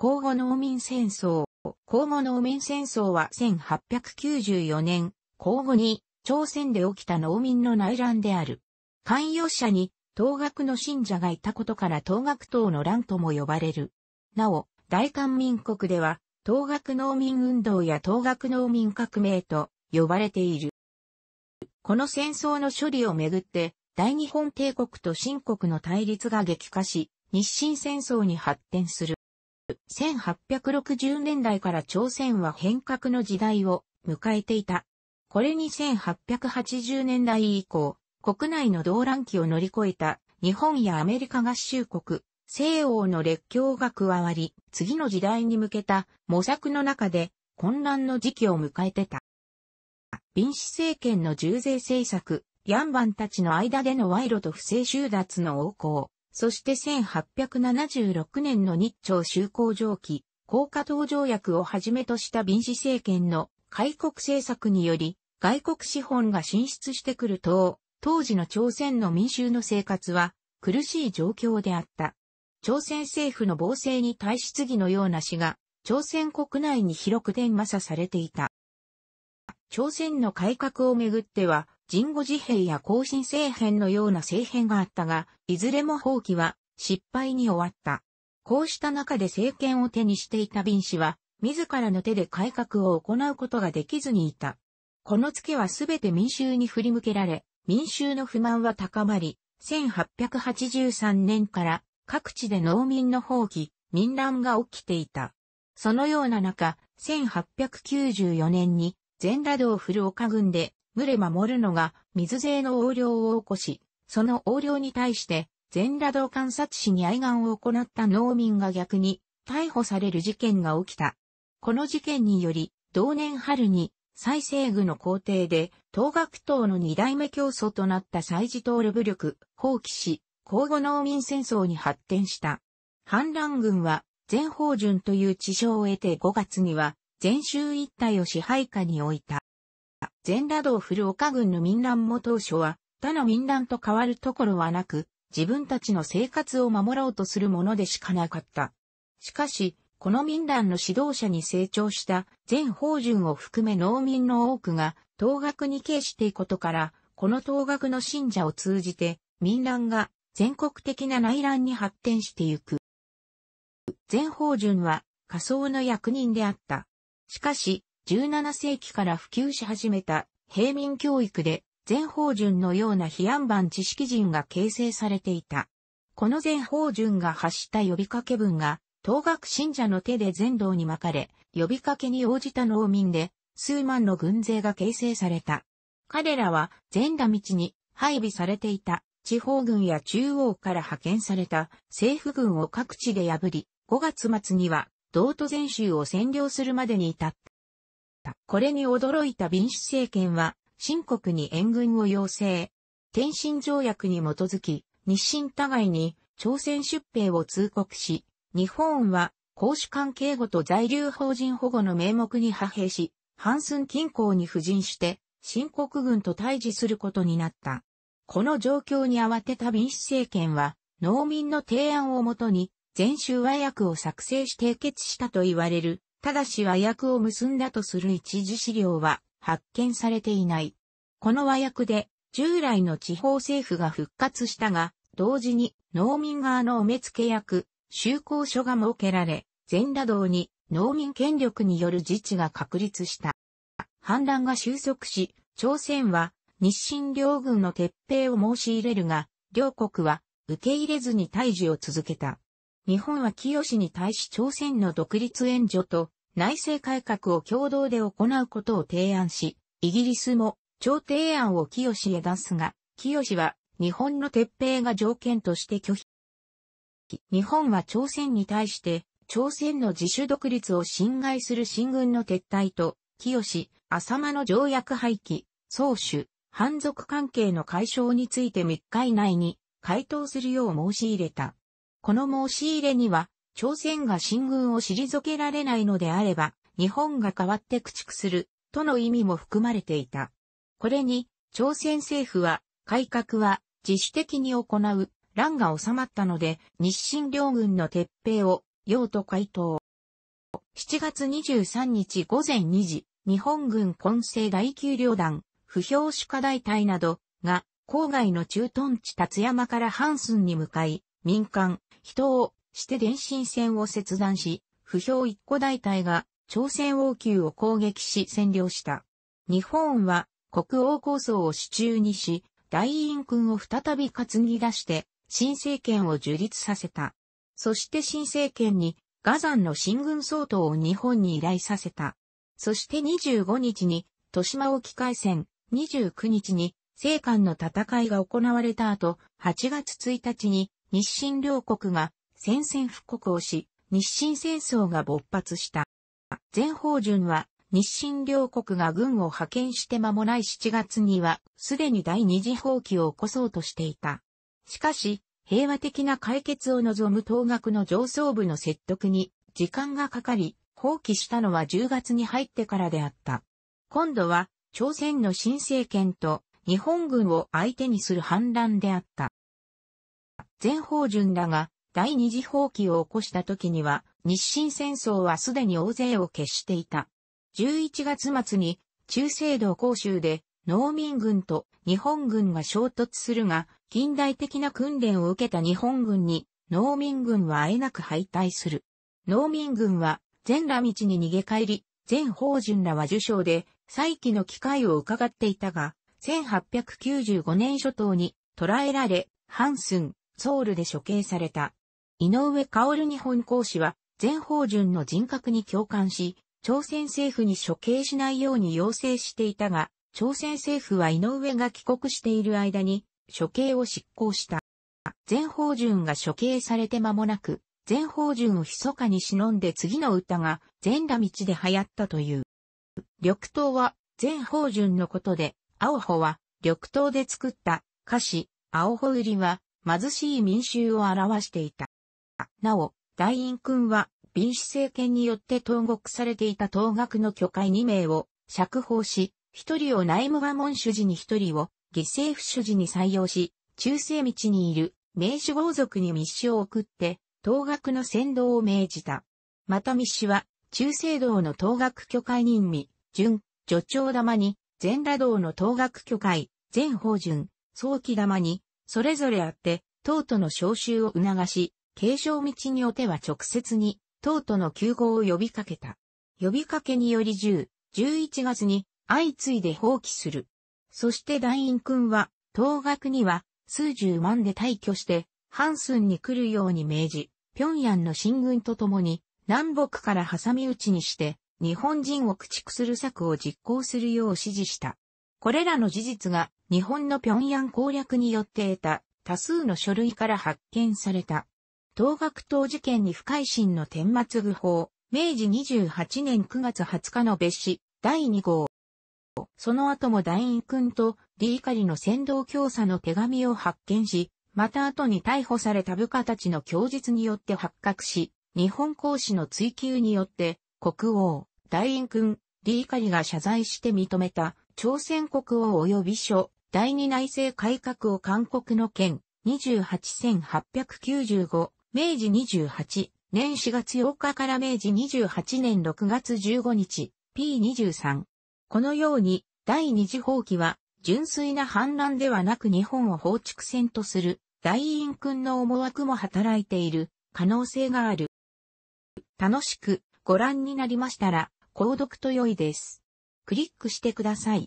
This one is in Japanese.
交互農民戦争。交互農民戦争は1894年、交互に朝鮮で起きた農民の内乱である。関与者に東学の信者がいたことから東学党の乱とも呼ばれる。なお、大韓民国では東学農民運動や東学農民革命と呼ばれている。この戦争の処理をめぐって、大日本帝国と新国の対立が激化し、日清戦争に発展する。1860年代から朝鮮は変革の時代を迎えていた。これに1880年代以降、国内の動乱期を乗り越えた日本やアメリカ合衆国、西欧の列強が加わり、次の時代に向けた模索の中で混乱の時期を迎えてた。民主政権の重税政策、ヤンバンたちの間での賄賂と不正収奪の横行、そして1876年の日朝修好条記、高架等条約をはじめとした民主政権の開国政策により、外国資本が進出してくると、当時の朝鮮の民衆の生活は苦しい状況であった。朝鮮政府の暴政に対し次のような詩が、朝鮮国内に広く伝播されていた。朝鮮の改革をめぐっては、人語自兵や更新政変のような政変があったが、いずれも放棄は失敗に終わった。こうした中で政権を手にしていたビ氏は、自らの手で改革を行うことができずにいた。この付けはすべて民衆に振り向けられ、民衆の不満は高まり、1883年から各地で農民の放棄、民乱が起きていた。そのような中、1894年に全羅道古岡軍で群れ守るのが水勢の横領を起こし、その横領に対して全羅道観察士に愛願を行った農民が逆に逮捕される事件が起きた。この事件により、同年春に再生具の皇帝で、東学党の二代目教祖となった祭事党レ武力、放棄し、交互農民戦争に発展した。反乱軍は、全法順という地称を得て5月には、全州一帯を支配下に置いた。全羅道古岡軍の民乱も当初は、他の民乱と変わるところはなく、自分たちの生活を守ろうとするものでしかなかった。しかし、この民団の指導者に成長した全法順を含め農民の多くが東学に傾していくことから、この東学の信者を通じて民乱が全国的な内乱に発展してゆく。全法順は仮想の役人であった。しかし、17世紀から普及し始めた平民教育で全法順のような非安版知識人が形成されていた。この全法順が発した呼びかけ文が、当学信者の手で全道に巻かれ、呼びかけに応じた農民で、数万の軍勢が形成された。彼らは、全打道に配備されていた地方軍や中央から派遣された政府軍を各地で破り、5月末には、道都全州を占領するまでに至っこれに驚いた民主政権は、新国に援軍を要請。天津条約に基づき、日清互いに朝鮮出兵を通告し、日本は公主関係後と在留邦人保護の名目に派兵し、半寸近郊に布陣して、新国軍と対峙することになった。この状況に慌てた民主政権は、農民の提案をもとに、全州和訳を作成し締結したと言われる、ただし和訳を結んだとする一時資料は発見されていない。この和訳で従来の地方政府が復活したが、同時に農民側のお目付け役、修行所が設けられ、全羅道に農民権力による自治が確立した。反乱が収束し、朝鮮は日清両軍の撤兵を申し入れるが、両国は受け入れずに退治を続けた。日本は清に対し朝鮮の独立援助と内政改革を共同で行うことを提案し、イギリスも超提案を清へ出すが、清は日本の撤兵が条件として拒否。日本は朝鮮に対して朝鮮の自主独立を侵害する進軍の撤退と、清、浅間の条約廃棄、総主、反族関係の解消について3日以内に回答するよう申し入れた。この申し入れには、朝鮮が進軍を退けられないのであれば、日本が代わって駆逐する、との意味も含まれていた。これに、朝鮮政府は、改革は自主的に行う、乱が収まったので、日清両軍の撤兵を、用と回答。7月23日午前2時、日本軍混成第九旅団、不評主課大隊などが、郊外の駐屯地達山からハンスンに向かい、民間、人をして電信線を切断し、不評一個大隊が朝鮮王宮を攻撃し占領した。日本は国王構想を手中にし、大院君を再び担ぎ出して、新政権を樹立させた。そして新政権に、ガザンの新軍総統を日本に依頼させた。そして25日に、豊島沖海戦、29日に、青函の戦いが行われた後、8月1日に、日清両国が宣戦布告をし、日清戦争が勃発した。全法順は日清両国が軍を派遣して間もない7月には、すでに第二次放棄を起こそうとしていた。しかし、平和的な解決を望む当学の上層部の説得に、時間がかかり、放棄したのは10月に入ってからであった。今度は、朝鮮の新政権と日本軍を相手にする反乱であった。全法順らが第二次放棄を起こした時には、日清戦争はすでに大勢を決していた。11月末に中西道甲州で農民軍と日本軍が衝突するが、近代的な訓練を受けた日本軍に農民軍はあえなく敗退する。農民軍は全羅道に逃げ帰り、全法順らは受賞で再起の機会を伺っていたが、1895年初頭に捕らえられ、ハンスン、ソウルで処刑された。井上薫日本公使は、全法順の人格に共感し、朝鮮政府に処刑しないように要請していたが、朝鮮政府は井上が帰国している間に処刑を執行した。全法順が処刑されて間もなく、全法順を密かに忍んで次の歌が全羅道で流行ったという。緑刀は全法順のことで、青穂は緑刀で作った歌詞、青穂売りは貧しい民衆を表していた。なお、大院君は、民主政権によって投獄されていた当学の巨会2名を釈放し、一人を内務和門主事に一人を犠牲府主事に採用し、中世道にいる名手豪族に密使を送って、当学の先導を命じた。また密使は、中世道の投学巨会任味、準、助長玉に、全羅道の投学巨会、全法順、早期玉に、それぞれあって、党との召集を促し、継承道にっては直接に、党との休合を呼びかけた。呼びかけにより10、11月に相次いで放棄する。そして大院君は、東学には数十万で退去して、ハンスンに来るように命じ、平壌の進軍と共に、南北から挟み撃ちにして、日本人を駆逐する策を実行するよう指示した。これらの事実が日本の平壌攻略によって得た多数の書類から発見された。東学党事件に不快心の天末具法、明治28年9月20日の別紙、第2号。その後も大院君と李ーカリの先導教唆の手紙を発見し、また後に逮捕された部下たちの供述によって発覚し、日本公使の追及によって、国王、大院君、李ーカリが謝罪して認めた朝鮮国王及び諸第二内政改革を韓国の県28895明治28年4月8日から明治28年6月15日 P23 このように第二次放棄は純粋な反乱ではなく日本を放逐戦とする大院君の思惑も働いている可能性がある。楽しくご覧になりましたら購読と良いです。クリックしてください。